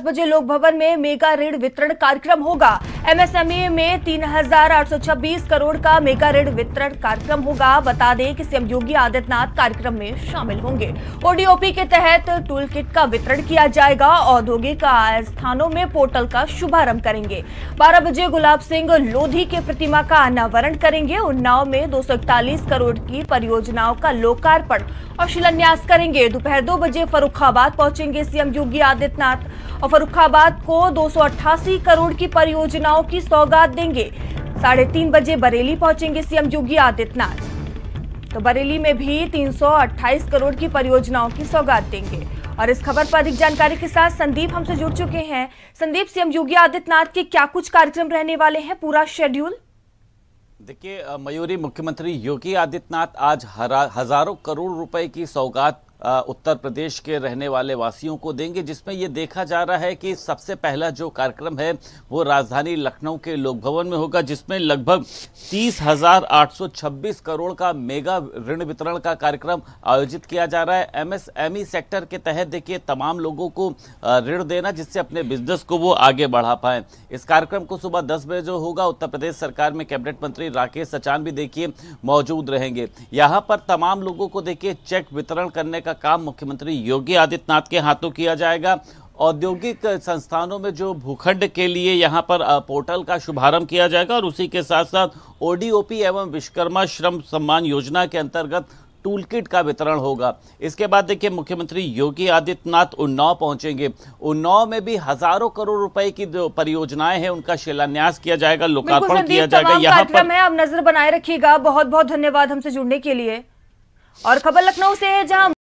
दस बजे लोक भवन में मेगा ऋण वितरण कार्यक्रम होगा एमएसएमई में 3,826 करोड़ का मेगा ऋण वितरण कार्यक्रम होगा बता दें कि सीएम योगी आदित्यनाथ कार्यक्रम में शामिल होंगे ओडीओपी के तहत टूल किट का वितरण किया जाएगा औद्योगिक स्थानों में पोर्टल का शुभारंभ करेंगे बारह बजे गुलाब सिंह लोधी के प्रतिमा का अनावरण करेंगे उन्नाव में दो करोड़ की परियोजनाओं का लोकार्पण और शिलान्यास करेंगे दोपहर दो बजे फरुखाबाद पहुंचेंगे सीएम योगी आदित्यनाथ और फरुखाबाद को दो करोड़ की परियोजना योजनाओं की सौगात देंगे साढ़े तीन बजे बरेली पहुंचेंगे सीएम योगी आदित्यनाथ तो बरेली में भी 328 करोड़ की परियोजनाओं की सौगात देंगे और इस खबर पर अधिक जानकारी के साथ संदीप हमसे जुड़ चुके हैं संदीप सीएम योगी आदित्यनाथ के क्या कुछ कार्यक्रम रहने वाले हैं पूरा शेड्यूल देखिए मयूरी मुख्यमंत्री योगी आदित्यनाथ आज हजारों करोड़ रुपए की सौगात उत्तर प्रदेश के रहने वाले वासियों को देंगे जिसमें ये देखा जा रहा है कि सबसे पहला जो कार्यक्रम है वो राजधानी लखनऊ के लोकभवन में होगा जिसमें लगभग तीस हजार आठ सौ छब्बीस करोड़ का मेगा ऋण वितरण का कार्यक्रम आयोजित किया जा रहा है एमएसएमई सेक्टर के तहत देखिए तमाम लोगों को ऋण देना जिससे अपने बिजनेस को वो आगे बढ़ा पाए इस कार्यक्रम को सुबह दस बजे जो होगा उत्तर प्रदेश सरकार में कैबिनेट मंत्री राकेश सचान भी देखिए मौजूद रहेंगे यहाँ पर तमाम लोगों को देखिए चेक वितरण करने का का काम मुख्यमंत्री योगी आदित्यनाथ के हाथों किया जाएगा औद्योगिक संस्थानों में जो भूखंड के लिए यहाँ पर पोर्टल का शुभारंभ किया जाएगा और उसी के साथ साथ ओडीओपी एवं विश्वकर्मा श्रम सम्मान योजना के अंतर्गत टूलकिट का वितरण होगा इसके बाद देखिए मुख्यमंत्री योगी आदित्यनाथ उन्नाव पहुंचेंगे उन्नाव में भी हजारों करोड़ रुपए की जो परियोजनाएं हैं उनका शिलान्यास किया जाएगा लोकार्पण किया जाएगा यहाँ पर है अब नजर बनाए रखिएगा बहुत बहुत धन्यवाद हमसे जुड़ने के लिए और खबर लखनऊ से है जहाँ